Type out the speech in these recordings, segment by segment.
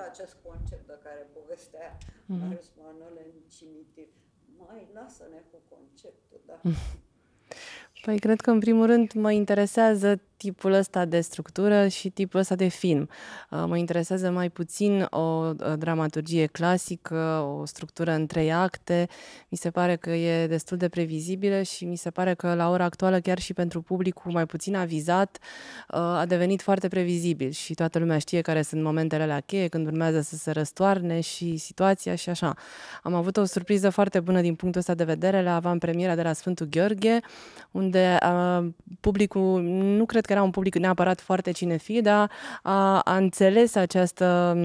la acest concert de care povestea mm-hmm. Marius Manole în cimitir. Mai lasă-ne cu conceptul, da? Păi cred că în primul rând mă interesează tipul ăsta de structură și tipul ăsta de film. Uh, mă interesează mai puțin o uh, dramaturgie clasică, o structură în trei acte. Mi se pare că e destul de previzibilă și mi se pare că la ora actuală, chiar și pentru publicul mai puțin avizat, uh, a devenit foarte previzibil și toată lumea știe care sunt momentele la cheie, când urmează să se răstoarne și situația și așa. Am avut o surpriză foarte bună din punctul ăsta de vedere la premiera de la Sfântul Gheorghe, un unde uh, publicul, nu cred că era un public neapărat foarte fi, dar a, a înțeles această,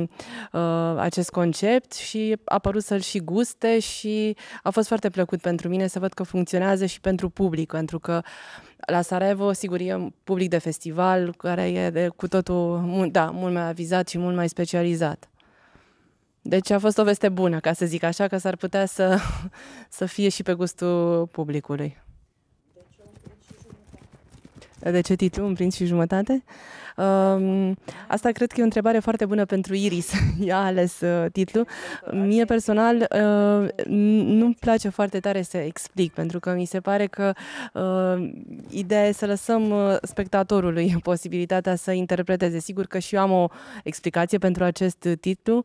uh, acest concept și a părut să-l și guste și a fost foarte plăcut pentru mine să văd că funcționează și pentru public, pentru că la Sarajevo, sigur, e un public de festival care e de, cu totul mult, da, mult mai avizat și mult mai specializat. Deci a fost o veste bună, ca să zic așa, că s-ar putea să, să fie și pe gustul publicului de ce titlu, un prinț și jumătate. Asta cred că e o întrebare foarte bună pentru Iris. Ea a ales uh, titlu. Mie personal uh, nu-mi place foarte tare să explic, pentru că mi se pare că uh, ideea e să lăsăm spectatorului posibilitatea să interpreteze. Sigur că și eu am o explicație pentru acest titlu,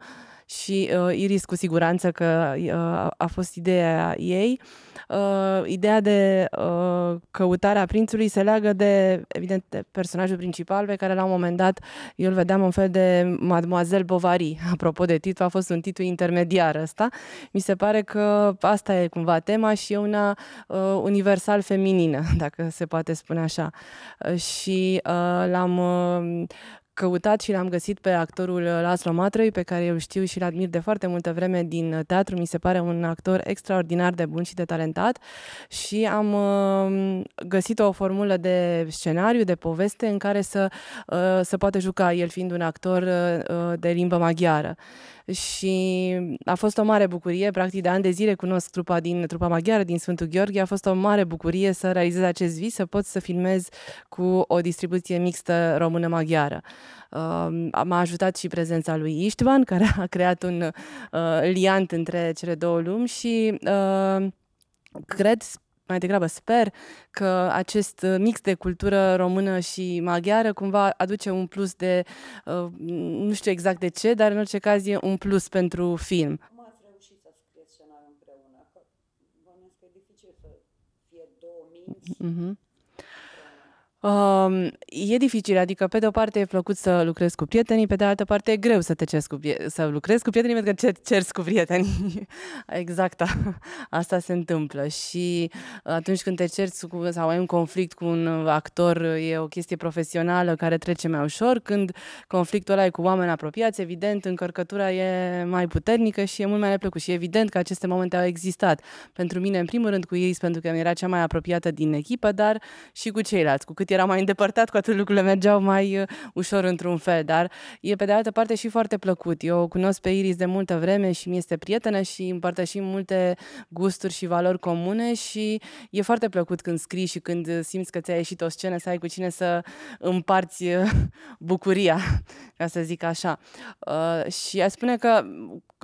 și uh, Iris cu siguranță că uh, a fost ideea ei. Uh, ideea de uh, căutarea prințului se leagă de, evident, de personajul principal pe care la un moment dat eu îl vedeam un fel de Mademoiselle Bovary. Apropo de titlu, a fost un titlu intermediar ăsta. Mi se pare că asta e cumva tema și e una uh, universal feminină, dacă se poate spune așa. Uh, și uh, l-am uh, căutat și l-am găsit pe actorul Laszlo Matrei, pe care eu știu și l admir de foarte multă vreme din teatru. Mi se pare un actor extraordinar de bun și de talentat și am uh, găsit o formulă de scenariu, de poveste în care să, uh, să poate juca, el fiind un actor uh, de limbă maghiară și a fost o mare bucurie, practic de ani de zile cunosc trupa din trupa maghiară din Sfântul Gheorghe, a fost o mare bucurie să realizez acest vis, să pot să filmez cu o distribuție mixtă română-maghiară. Uh, um, m-a ajutat și prezența lui Istvan, care a creat un uh, liant între cele două lumi și uh, cred, mai degrabă sper că acest uh, mix de cultură română și maghiară cumva aduce un plus de, uh, nu știu exact de ce, dar în orice caz e un plus pentru film. Cum ați reușit să scrieți scenariul împreună? Că dificil să fie două minți. Mm-hmm Um, e dificil, adică pe de o parte e plăcut să lucrezi cu prietenii, pe de altă parte e greu să te ceri cu să lucrezi cu prietenii pentru că cer, ceri cu prietenii. exact, asta se întâmplă și uh, atunci când te ceri cu, sau ai un conflict cu un actor, e o chestie profesională care trece mai ușor, când conflictul ăla e cu oameni apropiați, evident, încărcătura e mai puternică și e mult mai neplăcut și evident că aceste momente au existat. Pentru mine, în primul rând, cu ei, pentru că era cea mai apropiată din echipă, dar și cu ceilalți, cu cât cât era mai îndepărtat, cu atât lucrurile mergeau mai uh, ușor într-un fel, dar e pe de altă parte și foarte plăcut. Eu cunosc pe Iris de multă vreme și mi este prietenă și împărtășim multe gusturi și valori comune și e foarte plăcut când scrii și când uh, simți că ți-a ieșit o scenă să ai cu cine să împarți uh, bucuria, ca să zic așa. Uh, și aș spune că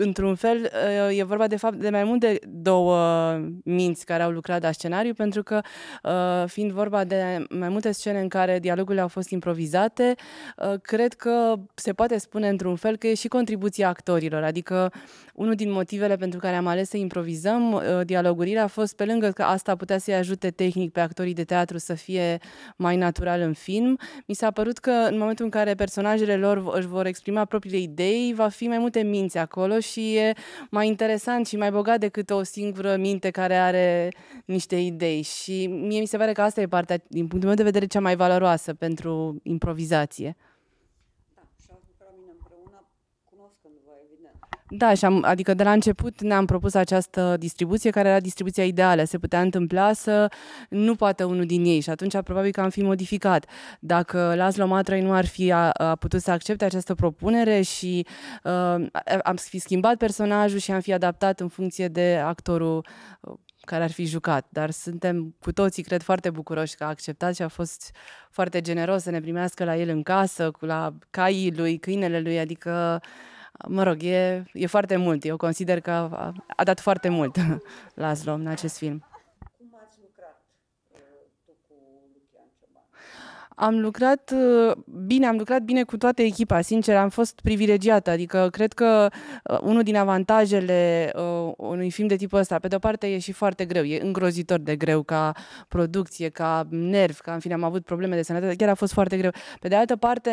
într-un fel, uh, e vorba de fapt de mai mult de două minți care au lucrat la scenariu, pentru că uh, fiind vorba de mai multe scene în care dialogurile au fost improvizate, uh, cred că se poate spune într-un fel că e și contribuția actorilor, adică unul din motivele pentru care am ales să improvizăm dialogurile a fost pe lângă că asta putea să-i ajute tehnic pe actorii de teatru să fie mai natural în film, mi s-a părut că în momentul în care personajele lor își vor exprima propriile idei, va fi mai multe minți acolo și e mai interesant și mai bogat decât o singură minte care are niște idei. Și mie mi se pare că asta e partea, din punctul meu de vedere, cea mai valoroasă pentru improvizație. Da, și am, adică de la început ne-am propus această distribuție care era distribuția ideală. Se putea întâmpla să nu poată unul din ei și atunci probabil că am fi modificat. Dacă Laszlo Matrai nu ar fi a, a putut să accepte această propunere și uh, am fi schimbat personajul și am fi adaptat în funcție de actorul ă, care ar fi jucat, dar suntem cu toții, cred, foarte bucuroși că a acceptat și a fost foarte generos să ne primească la el în casă, cu la caii lui, câinele lui, adică uh, mă rog, e, e foarte mult. Eu consider că a, a dat foarte mult la Zlom, în acest film. Cum ați Am lucrat uh, bine, am lucrat bine cu toată echipa, sincer, am fost privilegiată, adică cred că uh, unul din avantajele uh, unui film de tipul ăsta, pe de-o parte e și foarte greu, e îngrozitor de greu ca producție, ca nerv, ca în fine am avut probleme de sănătate, chiar a fost foarte greu. Pe de altă parte,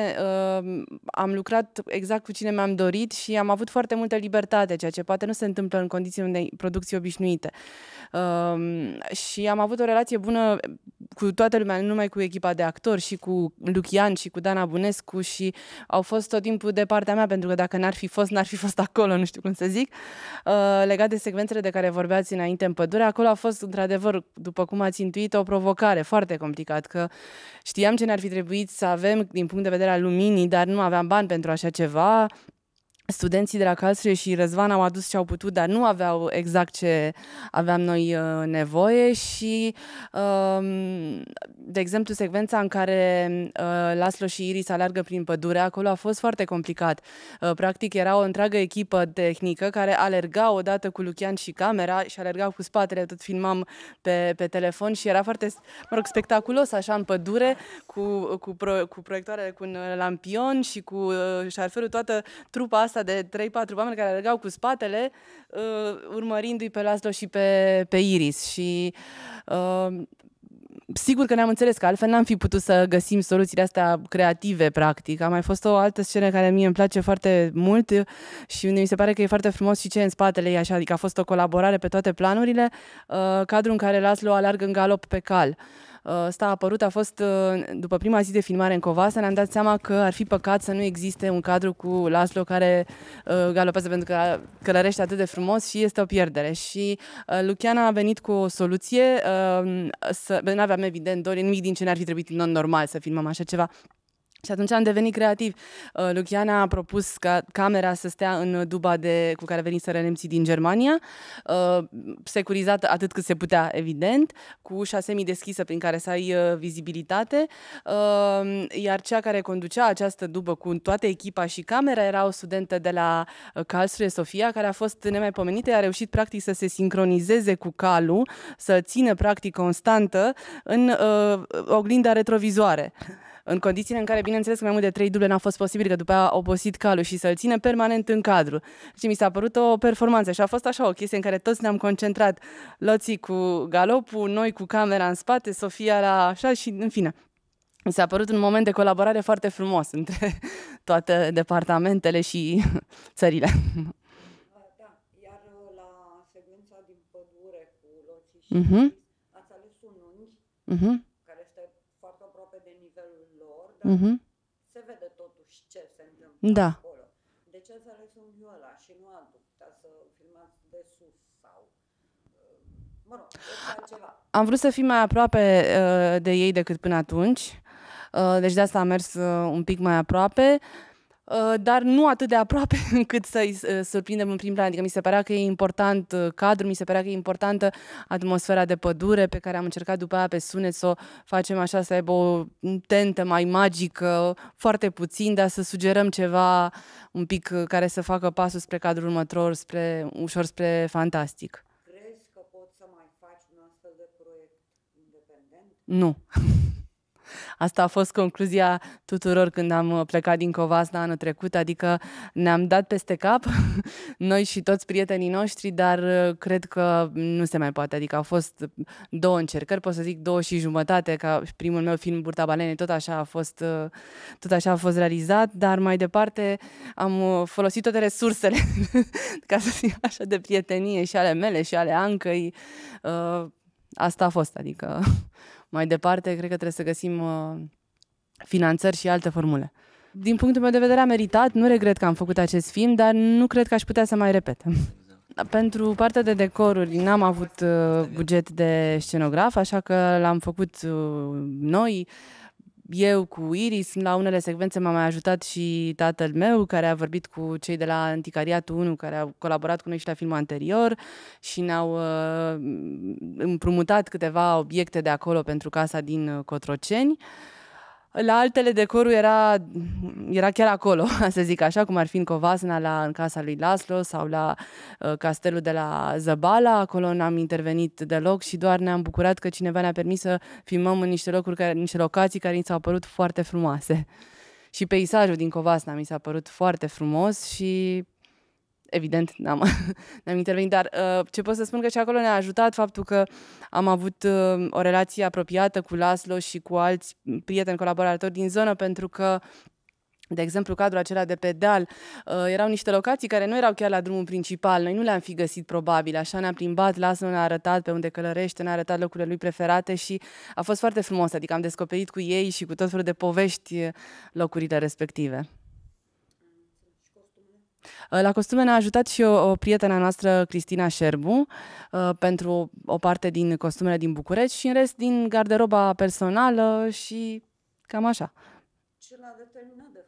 uh, am lucrat exact cu cine mi-am dorit și am avut foarte multă libertate, ceea ce poate nu se întâmplă în condiții unei producții obișnuite. Uh, și am avut o relație bună cu toată lumea, nu numai cu echipa de actori și și cu Lucian și cu Dana Bunescu și au fost tot timpul de partea mea, pentru că dacă n-ar fi fost, n-ar fi fost acolo, nu știu cum să zic. Uh, legat de secvențele de care vorbeați înainte în pădure, acolo a fost, într-adevăr, după cum ați intuit, o provocare foarte complicat, că știam ce ne-ar fi trebuit să avem din punct de vedere al luminii, dar nu aveam bani pentru așa ceva, studenții de la Calstre și Răzvan au adus ce au putut, dar nu aveau exact ce aveam noi uh, nevoie și, um, de exemplu, secvența în care uh, Laslo și Iris alergă prin pădure, acolo a fost foarte complicat. Uh, practic era o întreagă echipă tehnică care alerga odată cu Lucian și camera și alergau cu spatele, tot filmam pe, pe telefon și era foarte, mă rog, spectaculos așa în pădure cu, cu, pro, cu proiectoarele cu un lampion și cu șarferul, toată trupa asta de 3-4 oameni care alergau cu spatele, uh, urmărindu-i pe Laszlo și pe, pe Iris. Și uh, sigur că ne-am înțeles că altfel n-am fi putut să găsim soluțiile astea creative, practic. A mai fost o altă scenă care mie îmi place foarte mult și unde mi se pare că e foarte frumos și ce în spatele ei, așa, adică a fost o colaborare pe toate planurile, uh, cadrul în care Laszlo alargă în galop pe cal. Uh, Uh, ăsta a apărut a fost uh, după prima zi de filmare în Covasa, ne-am dat seama că ar fi păcat să nu existe un cadru cu Laslo care uh, galopează pentru că călărește atât de frumos și este o pierdere. Și Luciana a venit cu o soluție, să, nu aveam evident dor, nimic din ce ne-ar fi trebuit non normal să filmăm așa ceva. Și atunci am devenit creativ. Uh, Luciana a propus ca camera să stea în duba de, cu care să nemții din Germania, uh, securizată atât cât se putea, evident, cu semi deschisă prin care să ai uh, vizibilitate, iar cea care conducea această dubă cu toată echipa și camera era o studentă de la Karlsruhe, Sofia, care a fost nemaipomenită, a reușit practic să se sincronizeze cu calul, să țină practic constantă în oglinda retrovizoare în condițiile în care, bineînțeles, că mai mult de trei duble n-a fost posibil, că după aia a obosit calul și să-l ține permanent în cadru. Și deci, mi s-a părut o performanță și a fost așa o chestie în care toți ne-am concentrat, loții cu galopul, noi cu camera în spate, Sofia la așa și, în fine, mi s-a părut un moment de colaborare foarte frumos între toate departamentele și țările. Da, iar uh, la secvența din pădure cu loții și uh-huh. ați ales un unghi uh-huh foarte aproape de nivelul lor, dar uh-huh. se vede totuși ce se întâmplă da. acolo. De ce Deci înțelesul un ăla și nu altul. Ca să filmați de sus sau... Uh, mă rog, ceva. Am vrut să fim mai aproape uh, de ei decât până atunci. Uh, deci de asta am mers uh, un pic mai aproape. Uh, Uh, dar nu atât de aproape încât să-i uh, surprindem în prim plan. Adică mi se părea că e important uh, cadrul, mi se părea că e importantă atmosfera de pădure pe care am încercat după aia pe sunet să o facem așa, să aibă o tentă mai magică, foarte puțin, dar să sugerăm ceva un pic care să facă pasul spre cadrul următor, spre, ușor spre fantastic. Crezi că poți să mai faci un astfel de proiect independent? Nu. Asta a fost concluzia tuturor când am uh, plecat din Covasna anul trecut, adică ne-am dat peste cap, noi și toți prietenii noștri, dar uh, cred că nu se mai poate. Adică au fost două încercări, pot să zic două și jumătate, ca primul meu film Burta Balene, tot așa a fost, uh, tot așa a fost realizat, dar mai departe am folosit toate resursele, ca să zic așa, de prietenie și ale mele și ale Ancăi. Asta a fost, adică mai departe, cred că trebuie să găsim uh, finanțări și alte formule. Din punctul meu de vedere a meritat, nu regret că am făcut acest film, dar nu cred că aș putea să mai repet. Exact. Pentru partea de decoruri n-am avut uh, buget de scenograf, așa că l-am făcut uh, noi eu cu Iris, la unele secvențe m-a mai ajutat și tatăl meu, care a vorbit cu cei de la Anticariatul 1, care au colaborat cu noi și la filmul anterior și ne-au uh, împrumutat câteva obiecte de acolo pentru casa din uh, Cotroceni. Uh, la altele decorul era, era chiar acolo, să zic așa, cum ar fi în Covasna, la, în casa lui Laslo sau la uh, castelul de la Zăbala. Acolo n-am intervenit deloc și doar ne-am bucurat că cineva ne-a permis să filmăm în niște locuri, care, niște locații care ni s-au părut foarte frumoase. Și peisajul din Covasna mi s-a părut foarte frumos și evident, n-am, n-am intervenit, dar uh, ce pot să spun că și acolo ne-a ajutat faptul că am avut uh, o relație apropiată cu Laslo și cu alți prieteni colaboratori din zonă, pentru că de exemplu, cadrul acela de pedal, uh, erau niște locații care nu erau chiar la drumul principal, noi nu le-am fi găsit probabil, așa ne-a plimbat, lasă ne-a arătat pe unde călărește, ne-a arătat locurile lui preferate și a fost foarte frumos, adică am descoperit cu ei și cu tot felul de povești locurile respective. Uh, la costume ne-a ajutat și o, o prietena noastră, Cristina Șerbu, uh, pentru o parte din costumele din București și în rest din garderoba personală și cam așa. Ce l-a determinat de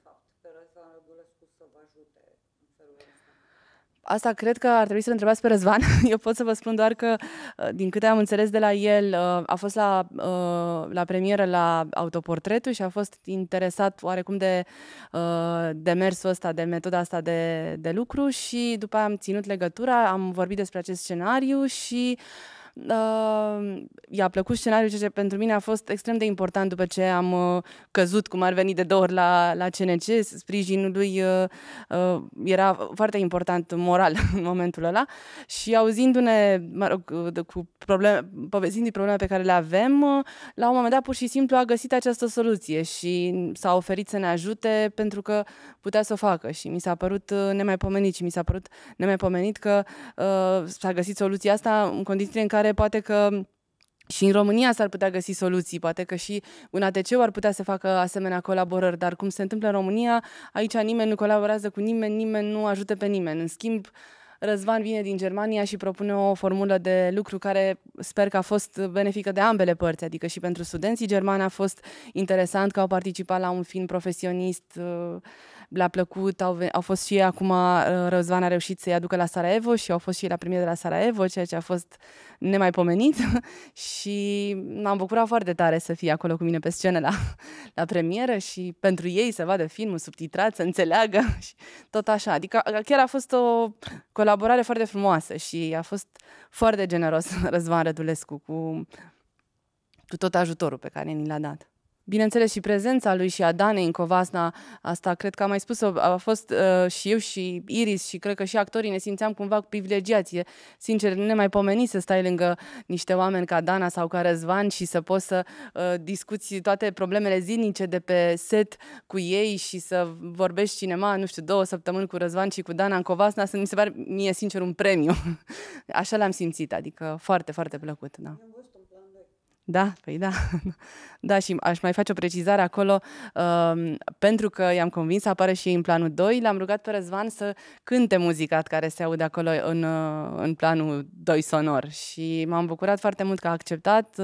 Asta cred că ar trebui să-l întrebați pe Răzvan. Eu pot să vă spun doar că, uh, din câte am înțeles de la el, uh, a fost la, uh, la premieră la autoportretul și a fost interesat oarecum de demersul ăsta, de metoda asta de, de lucru și după aia am ținut legătura, am vorbit despre acest scenariu și uh, Uh, i-a plăcut scenariul, ceea ce pentru mine a fost extrem de important după ce am uh, căzut, cum ar veni de două ori la, la CNC, sprijinul lui uh, uh, era foarte important moral în momentul ăla și auzindu-ne, mă rog, cu probleme, povestindu-i probleme pe care le avem, uh, la un moment dat pur și simplu a găsit această soluție și s-a oferit să ne ajute pentru că putea să o facă și mi s-a părut uh, nemaipomenit și mi s-a părut nemaipomenit că uh, s-a găsit soluția asta în condițiile în care care poate că și în România s-ar putea găsi soluții, poate că și un ATC ar putea să facă asemenea colaborări, dar cum se întâmplă în România, aici nimeni nu colaborează cu nimeni, nimeni nu ajută pe nimeni. În schimb, Răzvan vine din Germania și propune o formulă de lucru care sper că a fost benefică de ambele părți, adică și pentru studenții germani a fost interesant că au participat la un film profesionist uh, le-a plăcut, au, au fost și ei acum, uh, Răzvan a reușit să-i aducă la Sarajevo și au fost și ei la premier de la Sarajevo, ceea ce a fost nemaipomenit și m-am bucurat foarte tare să fie acolo cu mine pe scenă la, la premieră și pentru ei să vadă filmul subtitrat, să înțeleagă și tot așa. Adică chiar a fost o colaborare foarte frumoasă și a fost foarte generos Răzvan Rădulescu cu, cu tot ajutorul pe care ni l-a dat. Bineînțeles și prezența lui și a Danei în Covasna, asta cred că am mai spus, a fost uh, și eu și Iris și cred că și actorii ne simțeam cumva privilegiați. E, sincer, pomeni să stai lângă niște oameni ca Dana sau ca Răzvan și să poți să uh, discuți toate problemele zilnice de pe set cu ei și să vorbești cinema, nu știu, două săptămâni cu Răzvan și cu Dana în Covasna, să mi se pare mie, sincer, un premiu. Așa l-am simțit, adică foarte, foarte plăcut, da. Da, păi da. Da, și aș mai face o precizare acolo. Uh, pentru că i-am convins, apare și în planul 2, l-am rugat pe Răzvan să cânte muzica care se aude acolo în, uh, în planul 2 sonor. Și m-am bucurat foarte mult că a acceptat.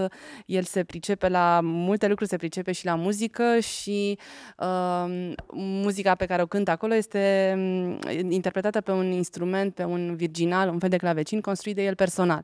El se pricepe la multe lucruri, se pricepe și la muzică și uh, muzica pe care o cântă acolo este mm, interpretată pe un instrument, pe un virginal, un fel de clavecin construit de el personal.